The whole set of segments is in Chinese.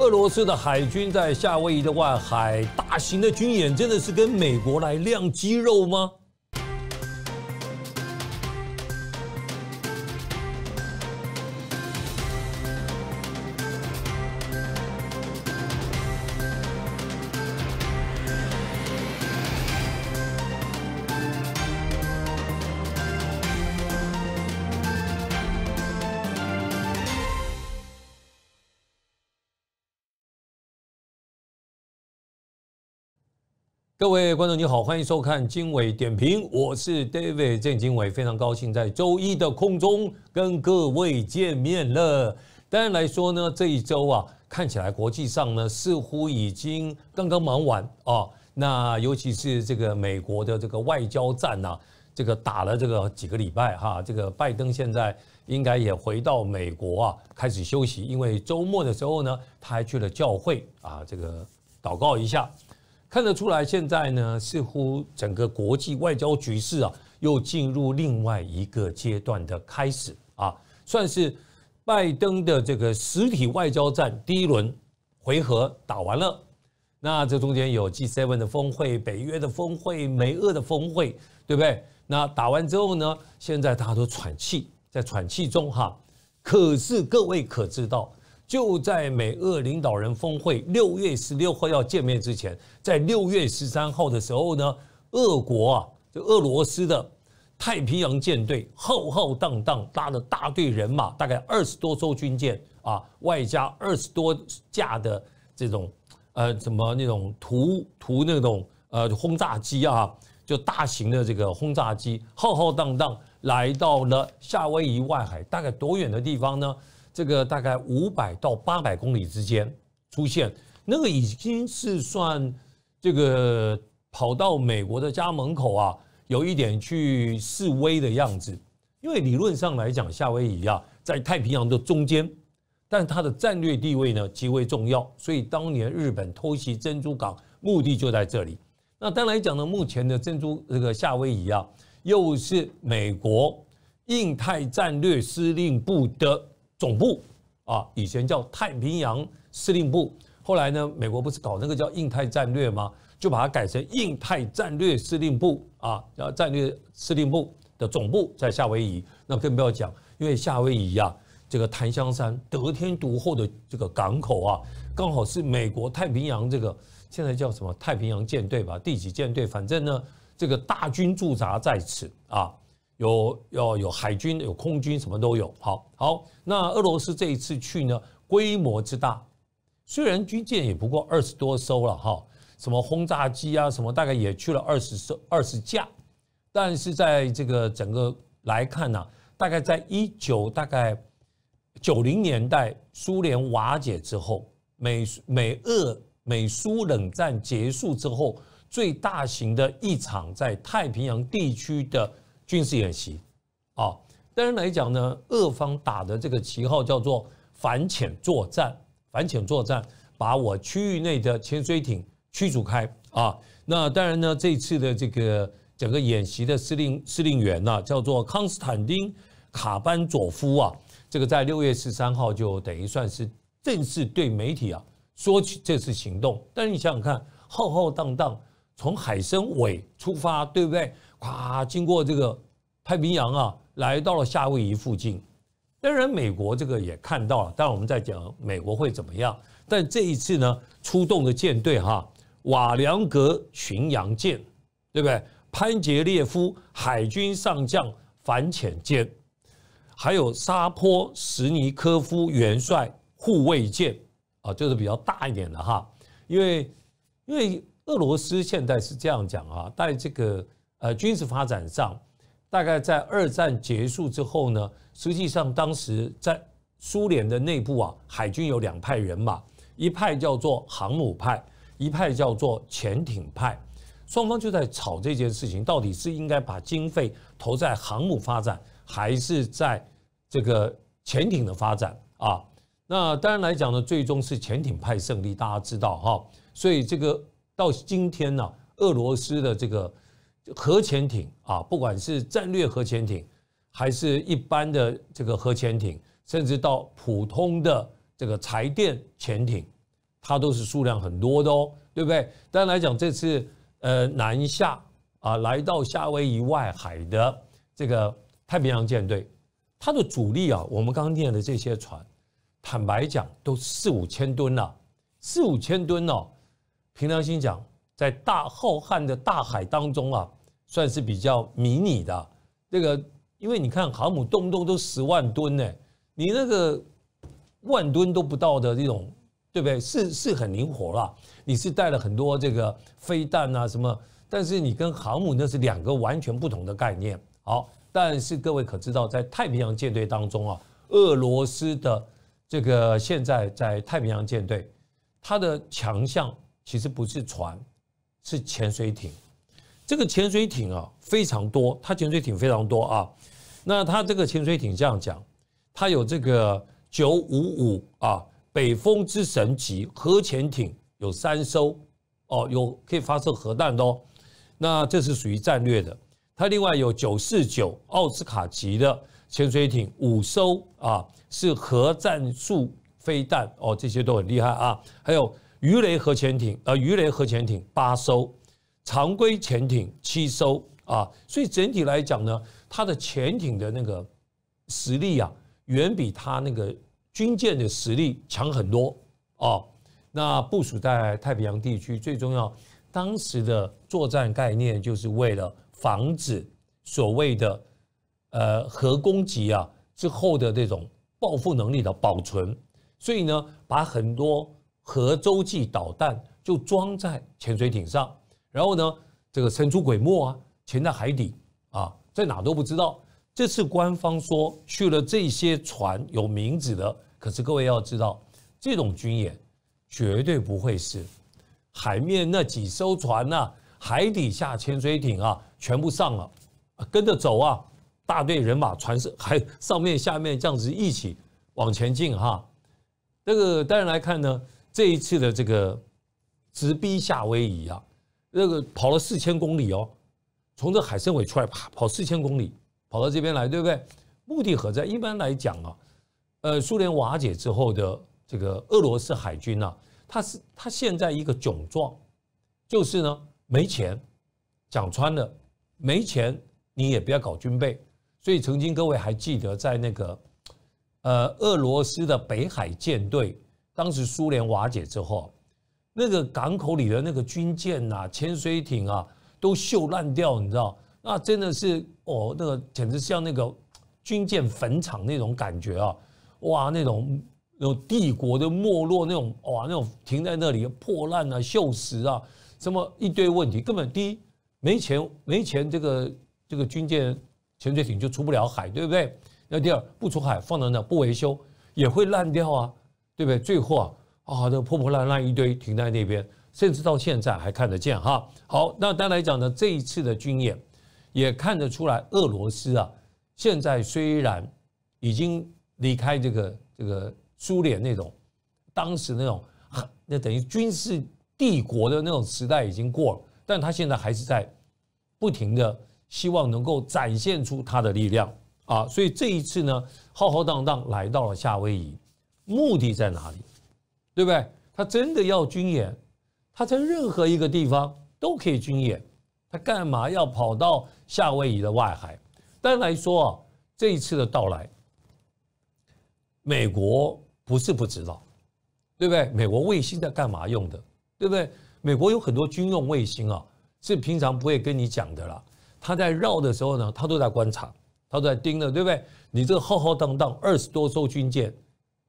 俄罗斯的海军在夏威夷的外海大型的军演，真的是跟美国来亮肌肉吗？各位观众，你好，欢迎收看经纬点评，我是 David 郑经纬，非常高兴在周一的空中跟各位见面了。当然来说呢，这一周啊，看起来国际上呢似乎已经刚刚忙完啊，那尤其是这个美国的这个外交战呢，这个打了这个几个礼拜哈，这个拜登现在应该也回到美国啊，开始休息，因为周末的时候呢，他还去了教会啊，这个祷告一下。看得出来，现在呢，似乎整个国际外交局势啊，又进入另外一个阶段的开始啊，算是拜登的这个实体外交战第一轮回合打完了。那这中间有 G7 的峰会、北约的峰会、美俄的峰会，对不对？那打完之后呢，现在大家都喘气，在喘气中哈。可是各位可知道？就在美俄领导人峰会六月十六号要见面之前，在六月十三号的时候呢，俄国啊，就俄罗斯的太平洋舰队浩浩荡荡拉了大队人马，大概二十多艘军舰啊，外加二十多架的这种呃什么那种图图那种呃轰炸机啊，就大型的这个轰炸机浩浩荡荡来到了夏威夷外海，大概多远的地方呢？这个大概五百到八百公里之间出现，那个已经是算这个跑到美国的家门口啊，有一点去示威的样子。因为理论上来讲，夏威夷啊在太平洋的中间，但它的战略地位呢极为重要。所以当年日本偷袭珍珠港，目的就在这里。那当然讲呢，目前的珍珠这个夏威夷啊，又是美国印太战略司令部的。总部啊，以前叫太平洋司令部，后来呢，美国不是搞那个叫印太战略吗？就把它改成印太战略司令部啊，战略司令部的总部在夏威夷，那更不要讲，因为夏威夷呀，这个檀香山得天独厚的这个港口啊，刚好是美国太平洋这个现在叫什么太平洋舰队吧，第几舰队？反正呢，这个大军驻扎在此啊。有要有海军，有空军，什么都有。好好，那俄罗斯这一次去呢，规模之大，虽然军舰也不过二十多艘了哈，什么轰炸机啊，什么大概也去了二十艘、二十架，但是在这个整个来看呢，大概在一九大概九零年代苏联瓦解之后，美美俄美苏冷战结束之后，最大型的一场在太平洋地区的。军事演习，啊，当然来讲呢，俄方打的这个旗号叫做反潜作战，反潜作战把我区域内的潜水艇驱逐开啊。那当然呢，这次的这个整个演习的司令司令员呢，叫做康斯坦丁·卡班佐夫啊。这个在六月十三号就等于算是正式对媒体啊说起这次行动。但你想想看，浩浩荡荡从海参崴出发，对不对？啊，经过这个太平洋啊，来到了夏威夷附近。当然，美国这个也看到了，但我们在讲美国会怎么样？但这一次呢，出动的舰队哈，瓦良格巡洋舰，对不对？潘杰列夫海军上将反潜舰，还有沙波什尼科夫元帅护卫舰啊，就是比较大一点的哈。因为，因为俄罗斯现在是这样讲啊，但这个。呃，军事发展上，大概在二战结束之后呢，实际上当时在苏联的内部啊，海军有两派人马，一派叫做航母派，一派叫做潜艇派，双方就在吵这件事情，到底是应该把经费投在航母发展，还是在这个潜艇的发展啊？那当然来讲呢，最终是潜艇派胜利。大家知道哈，所以这个到今天呢，俄罗斯的这个。核潜艇啊，不管是战略核潜艇，还是一般的这个核潜艇，甚至到普通的这个柴电潜艇，它都是数量很多的哦，对不对？当然来讲，这次呃南下啊，来到夏威夷外海的这个太平洋舰队，它的主力啊，我们刚念的这些船，坦白讲都四五千吨了，四五千吨哦，平常心讲，在大浩瀚的大海当中啊。算是比较迷你的，这个因为你看航母动不动都十万吨呢，你那个万吨都不到的这种，对不对？是是很灵活啦，你是带了很多这个飞弹啊什么，但是你跟航母那是两个完全不同的概念。好，但是各位可知道，在太平洋舰队当中啊，俄罗斯的这个现在在太平洋舰队，它的强项其实不是船，是潜水艇。这个潜水艇啊非常多，它潜水艇非常多啊。那它这个潜水艇这样讲，它有这个九五五啊北风之神级核潜艇有三艘哦，有可以发射核弹的哦。那这是属于战略的。它另外有九四九奥斯卡级的潜水艇五艘啊，是核战术飞弹哦，这些都很厉害啊。还有鱼雷核潜艇呃鱼雷核潜艇八艘。常规潜艇七艘啊，所以整体来讲呢，它的潜艇的那个实力啊，远比它那个军舰的实力强很多啊。那部署在太平洋地区最重要，当时的作战概念就是为了防止所谓的呃核攻击啊之后的这种报复能力的保存，所以呢，把很多核洲际导弹就装在潜水艇上。然后呢，这个神出鬼没啊，潜在海底啊，在哪都不知道。这次官方说去了这些船有名字的，可是各位要知道，这种军演绝对不会是海面那几艘船呐，海底下潜水艇啊，全部上了，跟着走啊，大队人马，船是还 上面下面这样子一起往前进哈。这个当然来看呢，这一次的这个直逼夏威夷啊。这个跑了四千公里哦，从这海参崴出来，跑跑四千公里跑到这边来，对不对？目的何在？一般来讲啊，呃，苏联瓦解之后的这个俄罗斯海军呢，它是它现在一个窘状，就是呢没钱。讲穿了，没钱你也不要搞军备。所以曾经各位还记得在那个呃俄罗斯的北海舰队，当时苏联瓦解之后。那个港口里的那个军舰呐、潜水艇啊，都锈烂掉，你知道？那真的是哦，那个简直像那个军舰坟场那种感觉啊！哇，那种有帝国的没落那种哇，那种停在那里破烂啊、锈蚀啊，什么一堆问题。根本第一没钱，没钱，这个这个军舰、潜水艇就出不了海，对不对？那第二不出海，放在那不维修也会烂掉啊，对不对？最后啊。啊，那破破烂烂一堆停在那边，甚至到现在还看得见哈。好，那单来讲呢，这一次的军演也看得出来，俄罗斯啊，现在虽然已经离开这个这个苏联那种当时那种那等于军事帝国的那种时代已经过了，但他现在还是在不停的希望能够展现出他的力量啊。所以这一次呢，浩浩荡荡来到了夏威夷，目的在哪里？对不对？他真的要军演，他在任何一个地方都可以军演，他干嘛要跑到夏威夷的外海？但来说啊，这一次的到来，美国不是不知道，对不对？美国卫星在干嘛用的？对不对？美国有很多军用卫星啊，是平常不会跟你讲的啦。他在绕的时候呢，他都在观察，他都在盯着，对不对？你这浩浩荡荡二十多艘军舰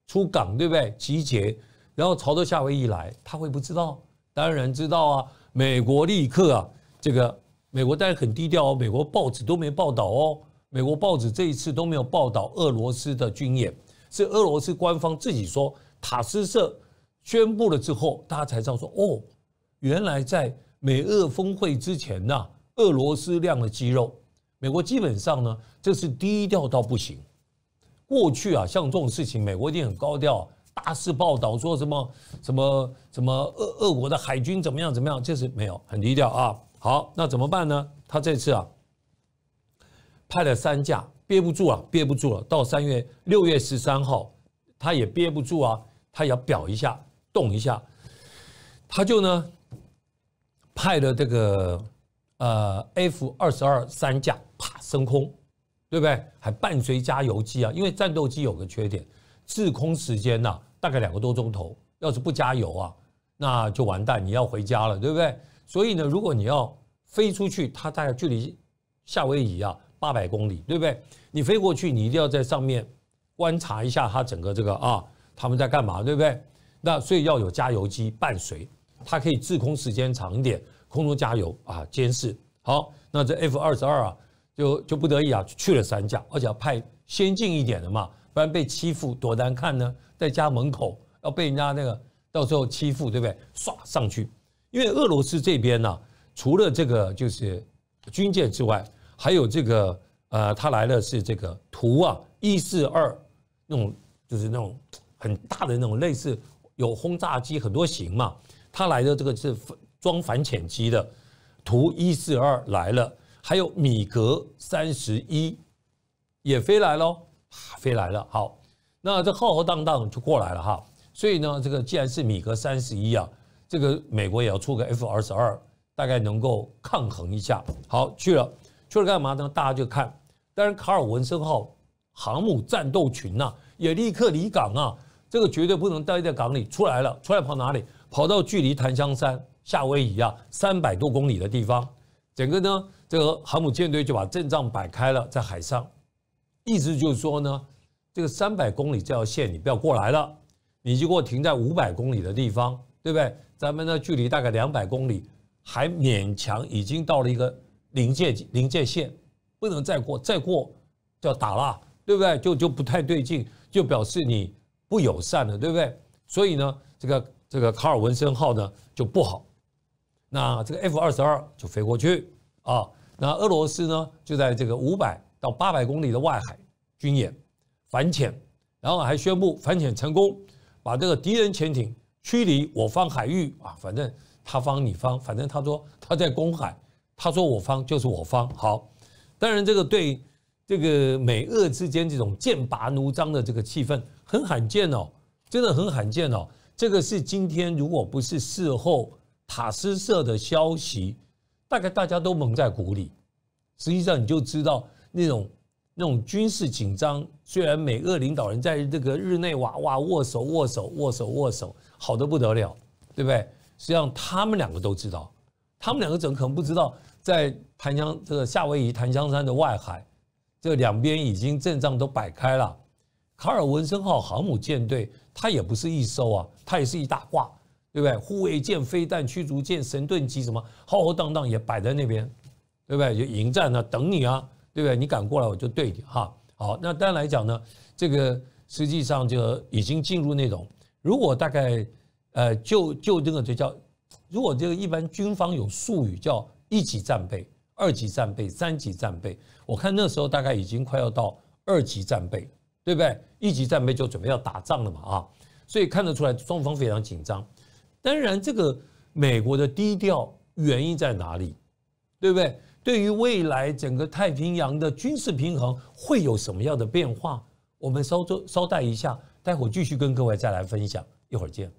出港，对不对？集结。然后朝着夏威夷来，他会不知道？当然知道啊！美国立刻啊，这个美国当然很低调哦，美国报纸都没报道哦。美国报纸这一次都没有报道俄罗斯的军演，是俄罗斯官方自己说。塔斯社宣布了之后，大家才知道说哦，原来在美俄峰会之前呢，俄罗斯亮了肌肉。美国基本上呢，这是低调到不行。过去啊，像这种事情，美国一定很高调。大肆报道说什么什么什么俄俄国的海军怎么样怎么样，这是没有很低调啊。好，那怎么办呢？他这次啊派了三架，憋不住了，憋不住了。到三月六月十三号，他也憋不住啊，他要表一下，动一下，他就呢派了这个呃 F 二十二三架，啪升空，对不对？还伴随加油机啊，因为战斗机有个缺点，滞空时间呐。大概两个多钟头，要是不加油啊，那就完蛋，你要回家了，对不对？所以呢，如果你要飞出去，它大概距离夏威夷啊八百公里，对不对？你飞过去，你一定要在上面观察一下它整个这个啊，他们在干嘛，对不对？那所以要有加油机伴随，它可以滞空时间长一点，空中加油啊，监视。好，那这 F 二十二啊，就就不得已啊去了三架，而且要派先进一点的嘛。不然被欺负多难看呢？在家门口要被人家那个到时候欺负，对不对？唰上去，因为俄罗斯这边呢，除了这个就是军舰之外，还有这个呃，他来的是这个图啊一四二那种就是那种很大的那种类似有轰炸机很多型嘛，他来的这个是装反潜机的图一四二来了，还有米格三十一也飞来了。飞来了，好，那这浩浩荡荡就过来了哈。所以呢，这个既然是米格三十一啊，这个美国也要出个 F 二十二，大概能够抗衡一下。好，去了，去了干嘛呢？大家就看。但是卡尔文森号航母战斗群呐，也立刻离港啊，这个绝对不能待在港里。出来了，出来跑哪里？跑到距离檀香山、夏威夷啊三百多公里的地方。整个呢，这个航母舰队就把阵仗摆开了，在海上。意思就是说呢，这个三百公里这条线你不要过来了，你就给我停在五百公里的地方，对不对？咱们呢距离大概两百公里，还勉强已经到了一个临界临界线，不能再过，再过就要打了，对不对？就就不太对劲，就表示你不友善了，对不对？所以呢，这个这个卡尔文森号呢就不好，那这个 F 二十二就飞过去啊，那俄罗斯呢就在这个五百。到八百公里的外海军演反潜，然后还宣布反潜成功，把这个敌人潜艇驱离我方海域啊，反正他方你方，反正他说他在公海，他说我方就是我方好。当然，这个对这个美俄之间这种剑拔弩张的这个气氛很罕见哦，真的很罕见哦。这个是今天如果不是事后塔斯社的消息，大概大家都蒙在鼓里。实际上你就知道。那种那种军事紧张，虽然美俄领导人在这个日内瓦哇握手握手握手握手，好的不得了，对不对？实际上他们两个都知道，他们两个怎么可能不知道？在檀香这个夏威夷檀香山的外海，这两边已经阵仗都摆开了。卡尔文森号航母舰队，它也不是一艘啊，它也是一大挂，对不对？护卫舰、飞弹、驱逐舰、神盾机什么，浩浩荡荡也摆在那边，对不对？就迎战呢，等你啊。对不对？你敢过来，我就对你哈。好，那当然来讲呢，这个实际上就已经进入那种，如果大概呃，就就那个就叫，如果这个一般军方有术语叫一级战备、二级战备、三级战备。我看那时候大概已经快要到二级战备，对不对？一级战备就准备要打仗了嘛啊。所以看得出来，双方非常紧张。当然，这个美国的低调原因在哪里？对不对？对于未来整个太平洋的军事平衡会有什么样的变化？我们稍作稍待一下，待会儿继续跟各位再来分享。一会儿见，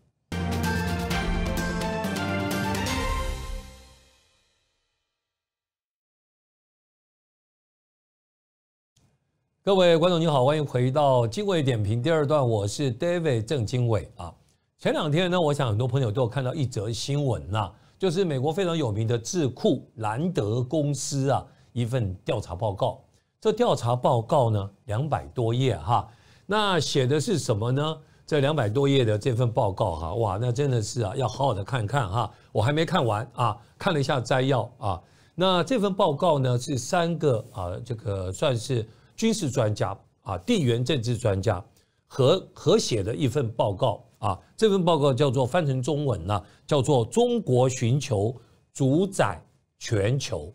各位观众你好，欢迎回到经纬点评第二段，我是 David 郑经纬啊。前两天呢，我想很多朋友都有看到一则新闻啦。就是美国非常有名的智库兰德公司啊，一份调查报告。这调查报告呢，两百多页哈。那写的是什么呢？这两百多页的这份报告哈，哇，那真的是啊，要好好的看看哈。我还没看完啊，看了一下摘要啊。那这份报告呢，是三个啊，这个算是军事专家啊、地缘政治专家和合写的一份报告。啊，这份报告叫做翻成中文呢，叫做《中国寻求主宰全球》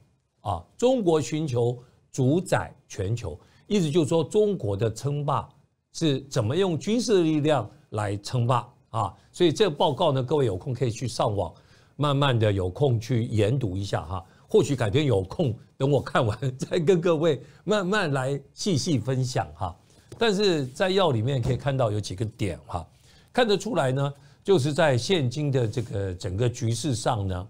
啊，中国寻求主宰全球，意思就是说中国的称霸是怎么用军事力量来称霸啊。所以这个报告呢，各位有空可以去上网，慢慢的有空去研读一下哈。或许改天有空，等我看完 再跟各位慢慢来细细分享哈。但是在药里面可以看到有几个点哈。看得出来呢，就是在现今的这个整个局势上呢，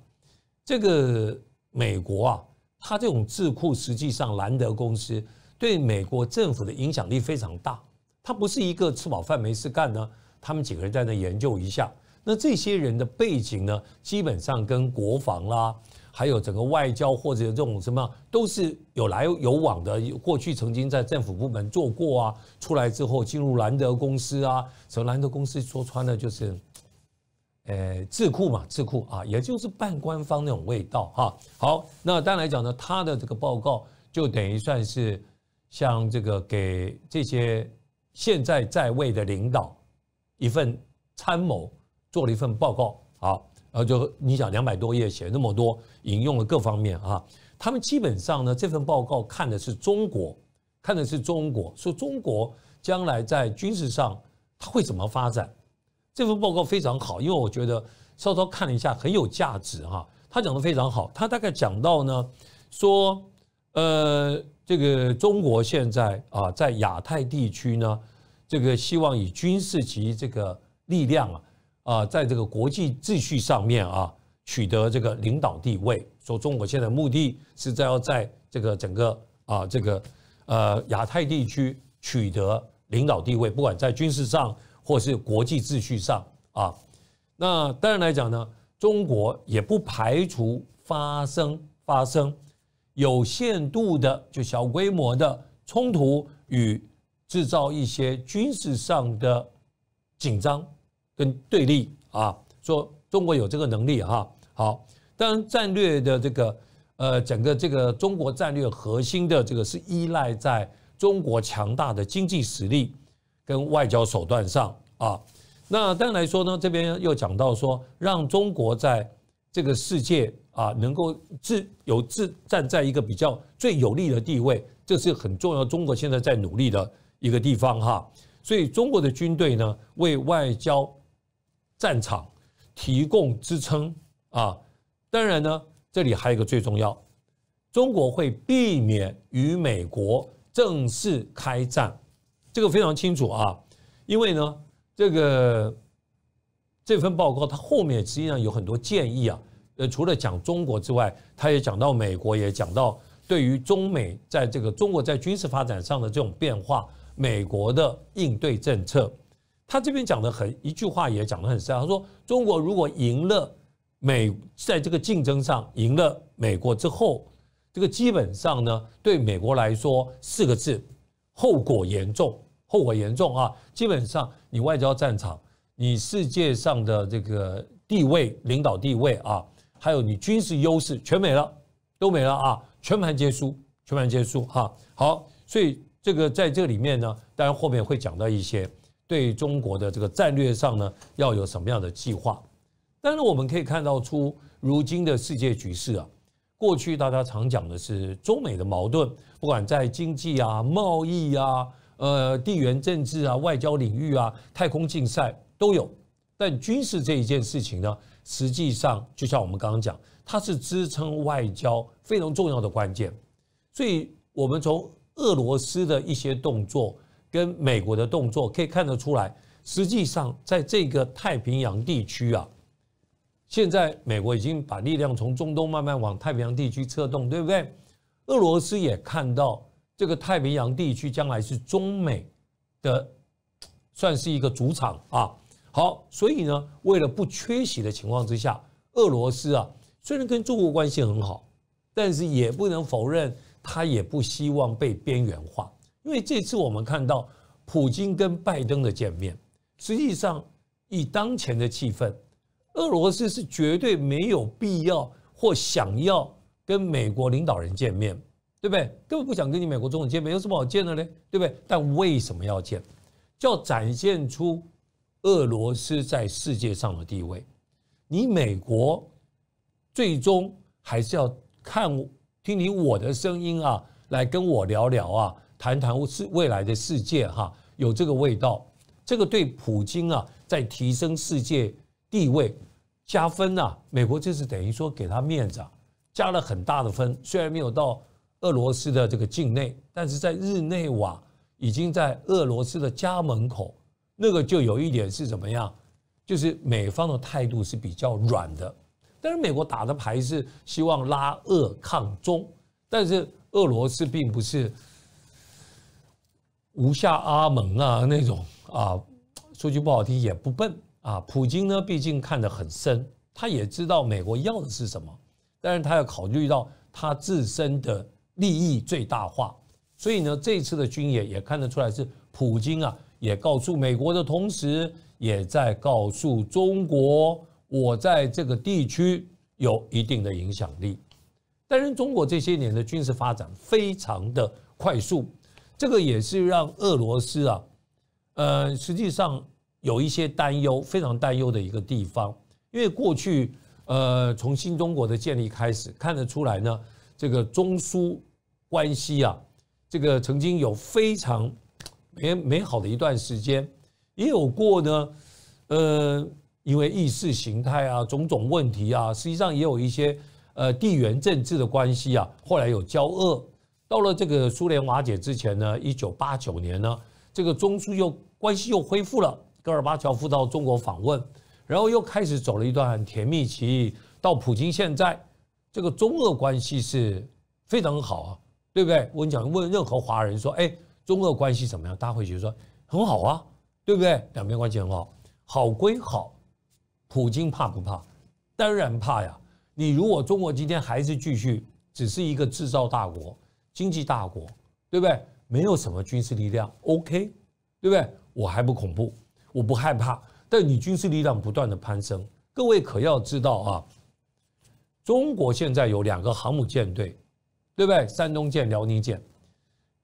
这个美国啊，它这种智库，实际上兰德公司对美国政府的影响力非常大。它不是一个吃饱饭没事干呢，他们几个人在那研究一下。那这些人的背景呢，基本上跟国防啦。还有整个外交或者这种什么，都是有来有往的。过去曾经在政府部门做过啊，出来之后进入兰德公司啊，从兰德公司说穿了就是，呃，智库嘛，智库啊，也就是半官方那种味道哈。好，那当然来讲呢，他的这个报告就等于算是像这个给这些现在在位的领导一份参谋做了一份报告。好。呃，就你想两百多页写那么多，引用了各方面啊，他们基本上呢这份报告看的是中国，看的是中国，说中国将来在军事上它会怎么发展，这份报告非常好，因为我觉得稍稍看了一下很有价值哈，他讲的非常好，他大概讲到呢，说呃这个中国现在啊在亚太地区呢，这个希望以军事及这个力量啊。啊，在这个国际秩序上面啊，取得这个领导地位。说中国现在目的是在要在这个整个啊这个呃亚太地区取得领导地位，不管在军事上或是国际秩序上啊。那当然来讲呢，中国也不排除发生发生有限度的就小规模的冲突与制造一些军事上的紧张。跟对立啊，说中国有这个能力哈，好，当然战略的这个呃，整个这个中国战略核心的这个是依赖在中国强大的经济实力跟外交手段上啊。那当然来说呢，这边又讲到说，让中国在这个世界啊，能够自有自站在一个比较最有利的地位，这是很重要。中国现在在努力的一个地方哈，所以中国的军队呢，为外交。战场提供支撑啊，当然呢，这里还有一个最重要，中国会避免与美国正式开战，这个非常清楚啊，因为呢，这个这份报告它后面实际上有很多建议啊，呃，除了讲中国之外，他也讲到美国，也讲到对于中美在这个中国在军事发展上的这种变化，美国的应对政策。他这边讲的很一句话也讲的很深，他说：“中国如果赢了美，在这个竞争上赢了美国之后，这个基本上呢，对美国来说四个字，后果严重，后果严重啊！基本上你外交战场，你世界上的这个地位、领导地位啊，还有你军事优势全没了，都没了啊！全盘皆输，全盘皆输哈！好，所以这个在这里面呢，当然后面会讲到一些。”对中国的这个战略上呢，要有什么样的计划？但是我们可以看到出如今的世界局势啊，过去大家常讲的是中美的矛盾，不管在经济啊、贸易啊、呃、地缘政治啊、外交领域啊、太空竞赛都有。但军事这一件事情呢，实际上就像我们刚刚讲，它是支撑外交非常重要的关键。所以我们从俄罗斯的一些动作。跟美国的动作可以看得出来，实际上在这个太平洋地区啊，现在美国已经把力量从中东慢慢往太平洋地区撤动，对不对？俄罗斯也看到这个太平洋地区将来是中美的，算是一个主场啊。好，所以呢，为了不缺席的情况之下，俄罗斯啊，虽然跟中国关系很好，但是也不能否认，他也不希望被边缘化。因为这次我们看到普京跟拜登的见面，实际上以当前的气氛，俄罗斯是绝对没有必要或想要跟美国领导人见面，对不对？根本不想跟你美国总统见面，有什么好见的呢？对不对？但为什么要见？要展现出俄罗斯在世界上的地位。你美国最终还是要看听听我的声音啊，来跟我聊聊啊。谈谈是未来的世界哈，有这个味道，这个对普京啊，在提升世界地位加分啊。美国就是等于说给他面子啊，加了很大的分。虽然没有到俄罗斯的这个境内，但是在日内瓦已经在俄罗斯的家门口，那个就有一点是怎么样？就是美方的态度是比较软的。但是美国打的牌是希望拉俄抗中，但是俄罗斯并不是。无下阿蒙啊，那种啊，说句不好听也不笨啊。普京呢，毕竟看得很深，他也知道美国要的是什么，但是他要考虑到他自身的利益最大化。所以呢，这次的军演也看得出来，是普京啊，也告诉美国的同时，也在告诉中国，我在这个地区有一定的影响力。但是中国这些年的军事发展非常的快速。这个也是让俄罗斯啊，呃，实际上有一些担忧，非常担忧的一个地方。因为过去，呃，从新中国的建立开始，看得出来呢，这个中苏关系啊，这个曾经有非常 美美好的一段时间，也有过呢。呃，因为意识形态啊，种种问题啊，实际上也有一些呃地缘政治的关系啊，后来有交恶。到了这个苏联瓦解之前呢，一九八九年呢，这个中苏又关系又恢复了，戈尔巴乔夫到中国访问，然后又开始走了一段甜蜜期。到普京现在，这个中俄关系是非常好啊，对不对？我跟你讲问任何华人说，哎，中俄关系怎么样？大家会觉得说很好啊，对不对？两边关系很好，好归好，普京怕不怕？当然怕呀。你如果中国今天还是继续只是一个制造大国，经济大国，对不对？没有什么军事力量，OK，对不对？我还不恐怖，我不害怕。但你军事力量不断的攀升，各位可要知道啊，中国现在有两个航母舰队，对不对？山东舰、辽宁舰，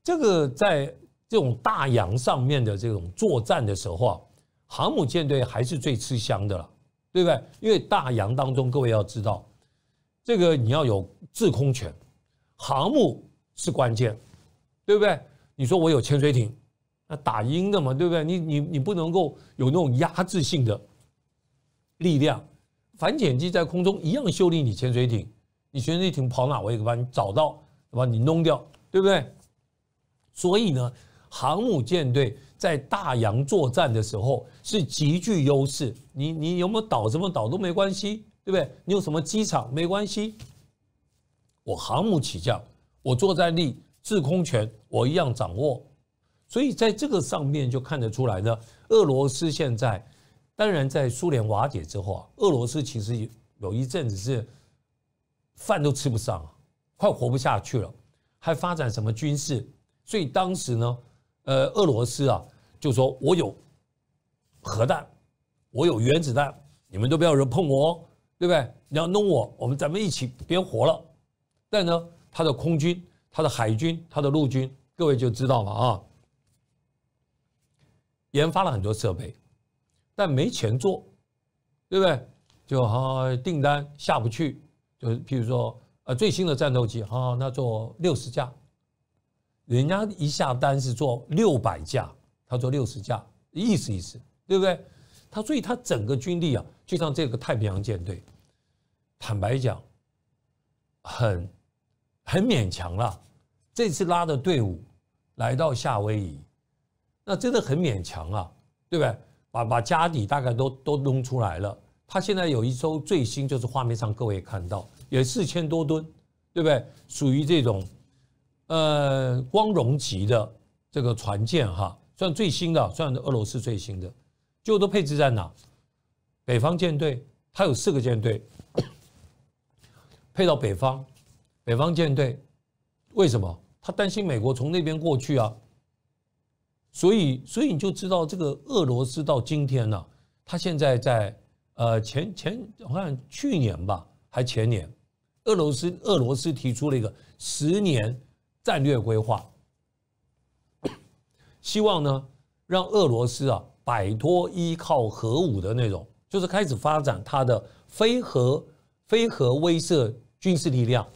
这个在这种大洋上面的这种作战的时候啊，航母舰队还是最吃香的了，对不对？因为大洋当中，各位要知道，这个你要有制空权，航母。是关键，对不对？你说我有潜水艇，那打鹰的嘛，对不对？你你你不能够有那种压制性的力量，反潜机在空中一样修理你潜水艇，你潜水艇跑哪我也可以把你找到，把你弄掉，对不对？所以呢，航母舰队在大洋作战的时候是极具优势。你你有没有岛什么岛都没关系，对不对？你有什么机场没关系，我航母起降。我作战力、制空权，我一样掌握，所以在这个上面就看得出来呢。俄罗斯现在当然在苏联瓦解之后啊，俄罗斯其实有一阵子是饭都吃不上，快活不下去了，还发展什么军事？所以当时呢，呃，俄罗斯啊，就说我有核弹，我有原子弹，你们都不要人碰我，对不对？你要弄我，我们咱们一起别活了。但呢。他的空军、他的海军、他的陆军，各位就知道了啊。研发了很多设备，但没钱做，对不对？就好，订单下不去。就比如说，呃，最新的战斗机，哈，那做六十架，人家一下单是做六百架，他做六十架，意思意思，对不对？他所以，他整个军力啊，就像这个太平洋舰队，坦白讲，很。很勉强了，这次拉的队伍来到夏威夷，那真的很勉强啊，对不对？把把家底大概都都弄出来了。他现在有一艘最新，就是画面上各位看到，也四千多吨，对不对？属于这种，呃，光荣级的这个船舰哈，算最新的，算是俄罗斯最新的。就都配置在哪？北方舰队，它有四个舰队，配到北方。北方舰队，为什么他担心美国从那边过去啊？所以，所以你就知道这个俄罗斯到今天呢，他现在在呃前前我看去年吧，还前年，俄罗斯俄罗斯提出了一个十年战略规划，希望呢让俄罗斯啊摆脱依靠核武的那种，就是开始发展它的非核非核威慑军事力量。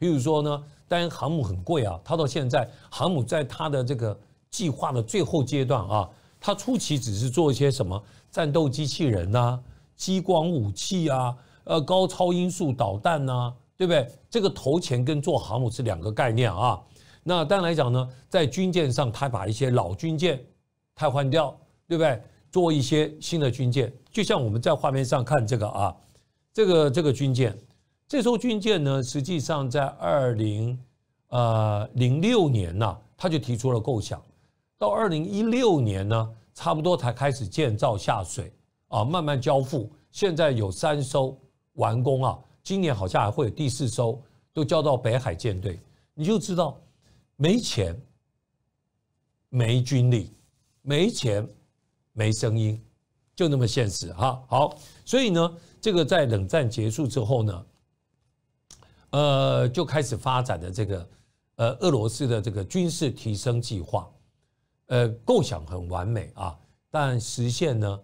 比如说呢，当然航母很贵啊，它到现在航母在它的这个计划的最后阶段啊，它初期只是做一些什么战斗机器人呐、激光武器啊、呃高超音速导弹呐，对不对？这个投钱跟做航母是两个概念啊。那当然来讲呢，在军舰上，它把一些老军舰替换掉，对不对？做一些新的军舰，就像我们在画面上看这个啊，这个这个军舰。这艘军舰呢，实际上在二零呃零六年呢，他就提出了构想，到二零一六年呢，差不多才开始建造下水啊，慢慢交付。现在有三艘完工啊，今年好像还会有第四艘，都交到北海舰队。你就知道，没钱，没军力，没钱，没声音，就那么现实哈。好，所以呢，这个在冷战结束之后呢。呃，就开始发展的这个，呃，俄罗斯的这个军事提升计划，呃，构想很完美啊，但实现呢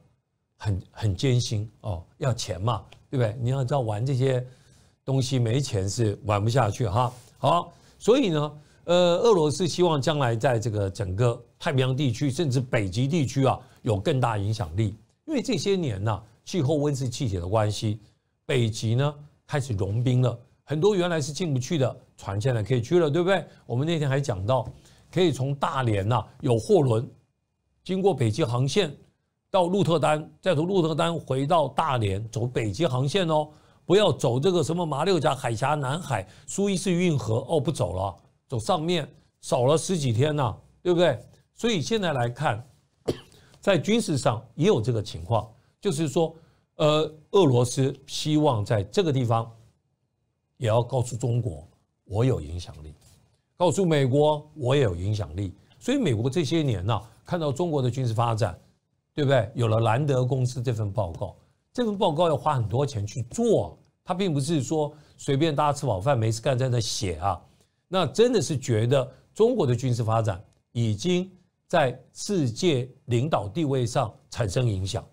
很很艰辛哦，要钱嘛，对不对？你要知道玩这些东西，没钱是玩不下去哈。好，所以呢，呃，俄罗斯希望将来在这个整个太平洋地区，甚至北极地区啊，有更大影响力，因为这些年呢，气候温室气体的关系，北极呢开始融冰了。很多原来是进不去的船，现在可以去了，对不对？我们那天还讲到，可以从大连呐，有货轮经过北极航线到鹿特丹，再从鹿特丹回到大连，走北极航线哦，不要走这个什么马六甲海峡、南海、苏伊士运河哦，不走了，走上面少了十几天呢，对不对？所以现在来看，在军事上也有这个情况，就是说，呃，俄罗斯希望在这个地方。也要告诉中国，我有影响力；告诉美国，我也有影响力。所以美国这些年呢，看到中国的军事发展，对不对？有了兰德公司这份报告，这份报告要花很多钱去做，他并不是说随便大家吃饱饭没事干在那写啊。那真的是觉得中国的军事发展已经在世界领导地位上产生影响。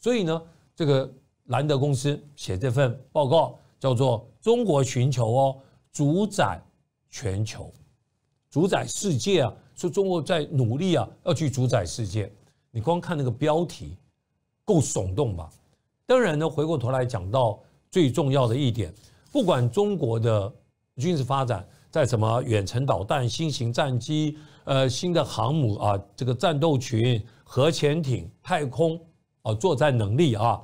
所以呢，这个兰德公司写这份报告。叫做中国寻求哦主宰全球，主宰世界啊！说中国在努力啊，要去主宰世界。你光看那个标题，够耸动吧？当然呢，回过头来讲到最重要的一点，不管中国的军事发展在什么远程导弹、新型战机、呃新的航母啊，这个战斗群、核潜艇、太空啊作战能力啊，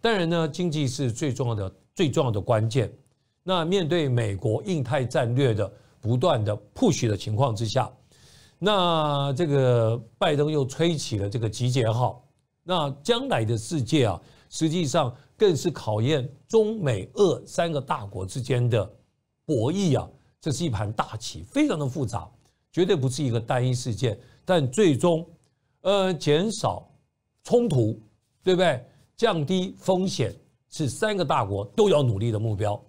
当然呢，经济是最重要的。最重要的关键，那面对美国印太战略的不断的 push 的情况之下，那这个拜登又吹起了这个集结号，那将来的世界啊，实际上更是考验中美俄三个大国之间的博弈啊，这是一盘大棋，非常的复杂，绝对不是一个单一事件，但最终呃减少冲突，对不对？降低风险。是三个大国都要努力的目标。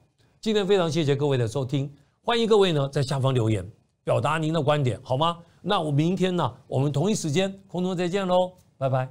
今天非常谢谢各位的收听，欢迎各位呢在下方留言表达您的观点，好吗？那我明天呢，我们同一时间空中再见喽，拜拜。